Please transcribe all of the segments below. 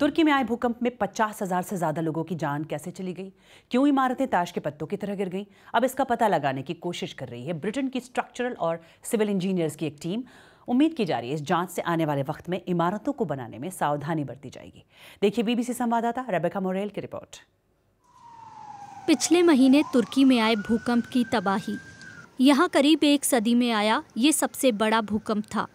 तुर्की में आए भूकंप में पचास हज़ार से ज़्यादा लोगों की जान कैसे चली गई क्यों इमारतें ताश के पत्तों की तरह गिर गईं अब इसका पता लगाने की कोशिश कर रही है ब्रिटेन की स्ट्रक्चरल और सिविल इंजीनियर्स की एक टीम उम्मीद की जा रही है इस जांच से आने वाले वक्त में इमारतों को बनाने में सावधानी बरती जाएगी देखिए बीबीसी संवाददाता रेबेका मोरेल की रिपोर्ट पिछले महीने तुर्की में आए भूकंप की तबाही यहाँ करीब एक सदी में आया ये सबसे बड़ा भूकंप था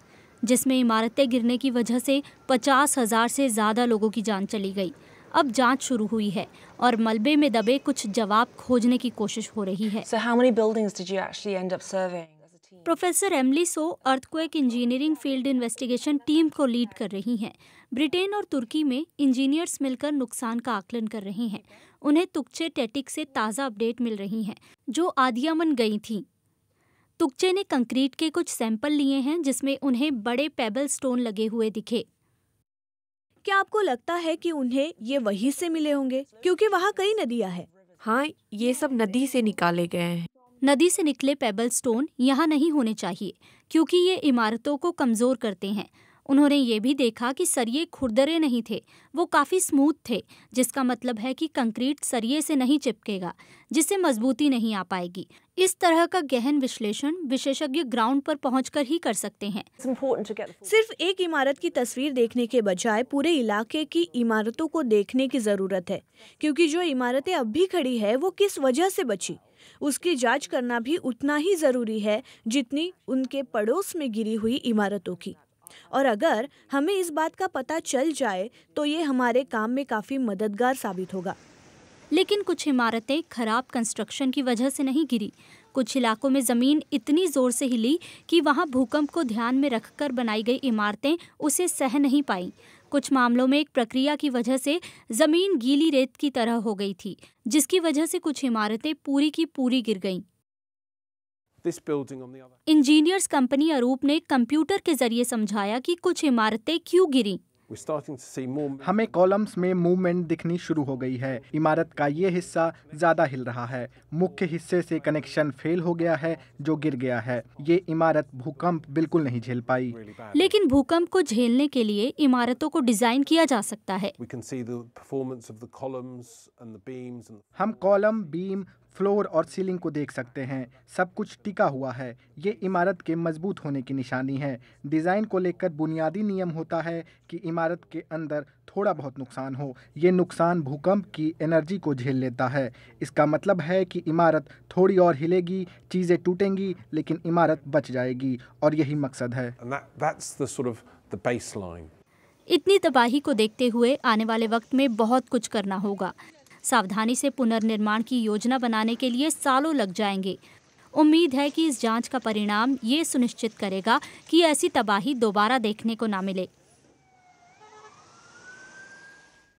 जिसमें इमारतें गिरने की वजह से पचास हज़ार से ज़्यादा लोगों की जान चली गई अब जांच शुरू हुई है और मलबे में दबे कुछ जवाब खोजने की कोशिश हो रही है so professor Emily so earthquake engineering field investigation team को लीड कर रही हैं ब्रिटेन और तुर्की में इंजीनियर्स मिलकर नुकसान का आकलन कर रहे हैं उन्हें तुक्चे टेटिक से ताज़ा अपडेट मिल रही हैं जो आदियामन गई थीं तुकचे ने कंक्रीट के कुछ सैंपल लिए हैं जिसमें उन्हें बड़े पेबल स्टोन लगे हुए दिखे क्या आपको लगता है कि उन्हें ये वही से मिले होंगे क्योंकि वहाँ कई नदियाँ हैं हाँ ये सब नदी से निकाले गए हैं नदी से निकले पेबल स्टोन यहाँ नहीं होने चाहिए क्योंकि ये इमारतों को कमज़ोर करते हैं उन्होंने ये भी देखा कि सरिये खुरदरे नहीं थे वो काफ़ी स्मूथ थे जिसका मतलब है कि कंक्रीट सरिये से नहीं चिपकेगा जिससे मजबूती नहीं आ पाएगी इस तरह का गहन विश्लेषण विशेषज्ञ ग्राउंड पर पहुंचकर ही कर सकते हैं सिर्फ एक इमारत की तस्वीर देखने के बजाय पूरे इलाके की इमारतों को देखने की जरूरत है क्योंकि जो इमारतें अब भी खड़ी है वो किस वजह से बची उसकी जांच करना भी उतना ही जरूरी है जितनी उनके पड़ोस में गिरी हुई इमारतों की और अगर हमें इस बात का पता चल जाए तो ये हमारे काम में काफ़ी मददगार साबित होगा लेकिन कुछ इमारतें खराब कंस्ट्रक्शन की वजह से नहीं गिरी कुछ इलाकों में ज़मीन इतनी ज़ोर से हिली कि वहाँ भूकंप को ध्यान में रखकर बनाई गई इमारतें उसे सह नहीं पाई कुछ मामलों में एक प्रक्रिया की वजह से ज़मीन गीली रेत की तरह हो गई थी जिसकी वजह से कुछ इमारतें पूरी की पूरी गिर गईं this building on the other. Engineers company Arup ने computer के जरिए समझाया ki कुछ इमारतें kyu गिरी हमें कॉलम्स में मूवमेंट दिखनी शुरू हो गई है इमारत का ये हिस्सा ज्यादा हिल रहा है मुख्य हिस्से से कनेक्शन फेल हो गया है जो गिर गया है ये इमारत भूकंप बिल्कुल नहीं झेल पाई लेकिन भूकंप को झेलने के लिए इमारतों को डिजाइन किया जा सकता है हम कॉलम बीम फ्लोर और सीलिंग को देख सकते हैं सब कुछ टिका हुआ है ये इमारत के मजबूत होने की निशानी है डिज़ाइन को लेकर बुनियादी नियम होता है कि इमारत के अंदर थोड़ा बहुत नुकसान हो ये नुकसान भूकंप की एनर्जी को झेल लेता है इसका मतलब है कि इमारत थोड़ी और हिलेगी चीज़ें टूटेंगी लेकिन इमारत बच जाएगी और यही मकसद है इतनी तबाही को देखते हुए आने वाले वक्त में बहुत कुछ करना होगा सावधानी से पुनर्निर्माण की योजना बनाने के लिए सालों लग जाएंगे उम्मीद है कि इस जांच का परिणाम ये सुनिश्चित करेगा कि ऐसी तबाही दोबारा देखने को ना मिले